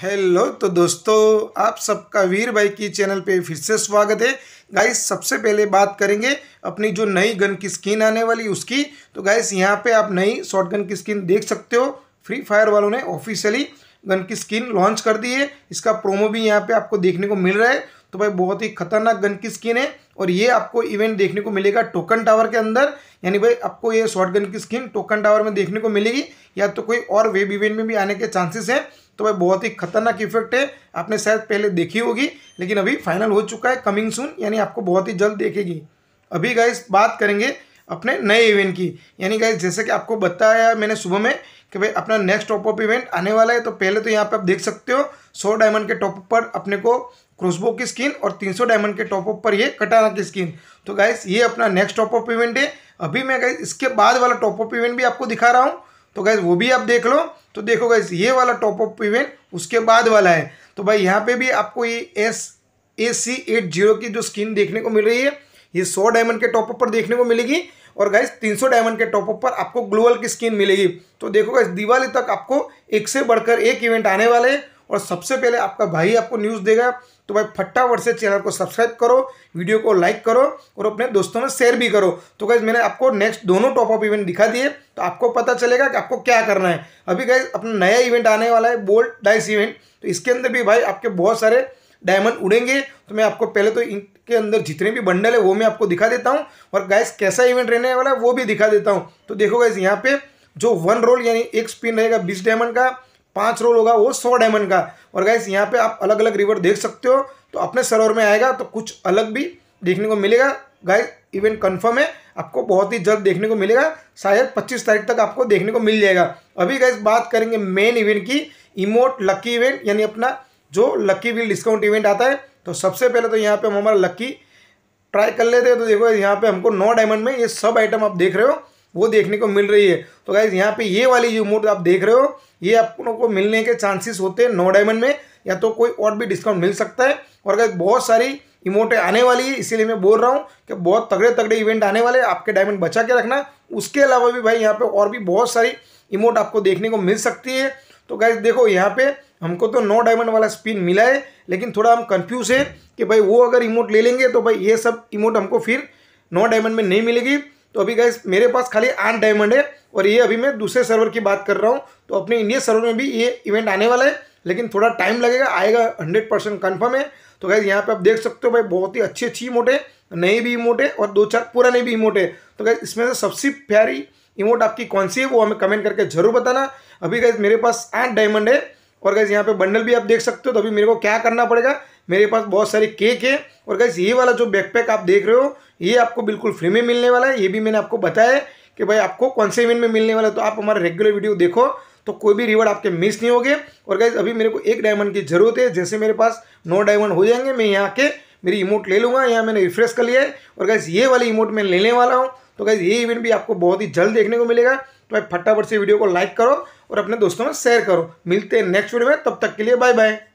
hello तो दोस्तों आप सबका वीर भाई की चैनल पे फिर से स्वागत है गाइस सबसे पहले बात करेंगे अपनी जो नई गन की स्किन आने वाली उसकी तो गाइस यहाँ पे आप नई शॉर्ट गन की स्किन देख सकते हो फ्री फायर वालों ने ऑफिशियली गन की स्किन लॉन्च कर दी है इसका प्रोमो भी यहाँ पे आपको देखने को मिल रहा है तो भाई बहुत ही खतरनाक गन की स्किन है और ये आपको इवेंट देखने को मिलेगा टोकन टावर के अंदर यानी भाई आपको ये शॉर्ट गन की स्किन टोकन टावर में देखने को मिलेगी या तो कोई और वेब इवेंट में भी आने के चांसेस हैं तो भाई बहुत ही खतरनाक इफेक्ट है आपने शायद पहले देखी होगी लेकिन अभी फाइनल हो चुका है कमिंग सून यानी आपको बहुत ही जल्द देखेगी अभी गाइस बात करेंगे अपने नए इवेंट की यानी गाइज जैसे कि आपको बताया मैंने सुबह में कि भाई अपना नेक्स्ट टॉपअप इवेंट आने वाला है तो पहले तो यहाँ पे आप देख सकते हो सौ डायमंड के टॉपअप पर अपने को क्रोसबो की स्किन और 300 डायमंड के टॉपअप पर ये कटाना की स्किन तो गाइस ये अपना नेक्स्ट टॉपअप इवेंट है अभी मैं गाइस इसके बाद वाला टॉपअप इवेंट भी आपको दिखा रहा हूँ तो गाइज वो भी आप देख लो तो देखो गाइज ये वाला टॉपअप इवेंट उसके बाद वाला है तो भाई यहाँ पे भी आपको ये S A C eight zero की जो स्किन देखने को मिल रही है ये सौ डायमंड के अप पर देखने को मिलेगी और गाइज 300 डायमंड के अप पर आपको ग्लोअल की स्किन मिलेगी तो देखो गाइज दिवाली तक आपको एक से बढ़कर एक इवेंट आने वाले हैं और सबसे पहले आपका भाई आपको न्यूज़ देगा तो भाई फटाफट से चैनल को सब्सक्राइब करो वीडियो को लाइक करो और अपने दोस्तों में शेयर भी करो तो गाइज मैंने आपको नेक्स्ट दोनों टॉपअप इवेंट दिखा दिए तो आपको पता चलेगा कि आपको क्या करना है अभी गाइज अपना नया इवेंट आने वाला है बोल्ड डाइस इवेंट तो इसके अंदर भी भाई आपके बहुत सारे डायमंड उड़ेंगे तो मैं आपको पहले तो के अंदर जितने भी बंडल है वो मैं आपको दिखा देता हूँ और गैस कैसा इवेंट रहने वाला है वो भी दिखा देता हूँ तो देखो गैस यहाँ पे जो वन रोल यानी एक स्पिन रहेगा बीस डायमंड का पांच रोल होगा वो सौ डायमंड का और गैस यहाँ पे आप अलग अलग रिवर देख सकते हो तो अपने सर्वर में आएगा तो कुछ अलग भी देखने को मिलेगा गाय इवेंट कन्फर्म है आपको बहुत ही जल्द देखने को मिलेगा शायद पच्चीस तारीख तक आपको देखने को मिल जाएगा अभी गैस बात करेंगे मेन इवेंट की इमोट लक्की इवेंट यानी अपना जो लकी व्हील डिस्काउंट इवेंट आता है तो सबसे पहले तो यहाँ पे हम हमारा लक्की ट्राई कर लेते हैं तो देखो यहाँ पे हमको नौ डायमंड में ये सब आइटम आप देख रहे हो वो देखने को मिल रही है तो गाइज यहाँ पे ये वाली जो मूर्त आप देख रहे हो ये आप को मिलने के चांसेस होते हैं नौ डायमंड में या तो कोई और भी डिस्काउंट मिल सकता है और गाइज बहुत सारी इमोटें आने वाली है इसीलिए मैं बोल रहा हूँ कि बहुत तगड़े तगड़े इवेंट आने वाले आपके डायमंड बचा के रखना उसके अलावा भी भाई यहाँ पे और भी बहुत सारी इमोट आपको देखने को मिल सकती है तो गाइज देखो यहाँ पे हमको तो नौ डायमंड वाला स्पिन मिला है लेकिन थोड़ा हम कंफ्यूज है कि भाई वो अगर इमोट ले लेंगे तो भाई ये सब इमोट हमको फिर नो डायमंड में नहीं मिलेगी तो अभी गए मेरे पास खाली आठ डायमंड है और ये अभी मैं दूसरे सर्वर की बात कर रहा हूँ तो अपने इंडिया सर्वर में भी ये इवेंट आने वाला है लेकिन थोड़ा टाइम लगेगा आएगा हंड्रेड परसेंट कन्फर्म है तो गाइज यहाँ पे आप देख सकते हो भाई बहुत ही अच्छी अच्छी इमोट है नए भी इमोट है और दो चार पुराने भी इमोट है तो गाइज इसमें से सबसे प्यारी इमोट आपकी कौन सी है वो हमें कमेंट करके जरूर बताना अभी गाइज मेरे पास आठ डायमंड है और गैस यहाँ पे बंडल भी आप देख सकते हो तो अभी मेरे को क्या करना पड़ेगा मेरे पास बहुत सारे केक है और गैस ये वाला जो बैकपैक आप देख रहे हो ये आपको बिल्कुल फ्री में मिलने वाला है ये भी मैंने आपको बताया है कि भाई आपको कौन से इवेंट में मिलने वाला है तो आप हमारा रेगुलर वीडियो देखो तो कोई भी रिवॉर्ड आपके मिस नहीं होगे और गैस अभी मेरे को एक डायमंड की जरूरत है जैसे मेरे पास नौ डायमंड हो जाएंगे मैं यहाँ के मेरी इमोट ले लूँगा यहाँ मैंने रिफ्रेश कर लिया है और गैस ये वाली इमोट मैं लेने वाला हूँ तो गैस ये इवेंट भी आपको बहुत ही जल्द देखने को मिलेगा तो भाई फटाफट से वीडियो को लाइक करो और अपने दोस्तों में शेयर करो मिलते हैं नेक्स्ट वीडियो में तब तक के लिए बाय बाय